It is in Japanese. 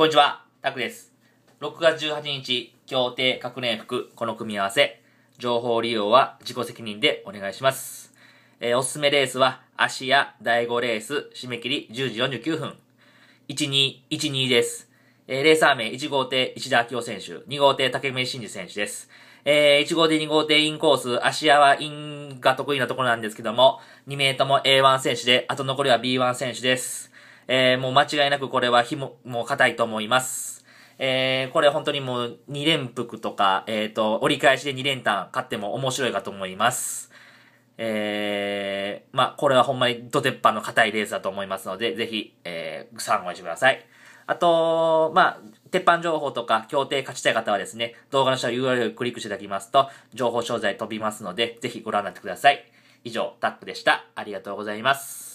こんにちは、タクです。6月18日、協定確認服、この組み合わせ。情報利用は自己責任でお願いします。えー、おすすめレースは、芦屋第5レース、締め切り10時49分。1212です。えー、レーサー名1号艇石田明夫選手、2号艇竹目真二選手です。えー、1号艇2号艇インコース、芦屋はインが得意なところなんですけども、2名とも A1 選手で、あと残りは B1 選手です。えー、もう間違いなくこれは紐、もう硬いと思います。えー、これ本当にもう2連服とか、えっ、ー、と、折り返しで2連単買っても面白いかと思います。えー、まあ、これはほんまにドテッパの硬いレースだと思いますので、ぜひ、えー、参考にしてください。あと、まあ、鉄板情報とか協定勝ちたい方はですね、動画の下の URL をクリックしていただきますと、情報詳細飛びますので、ぜひご覧になってください。以上、タックでした。ありがとうございます。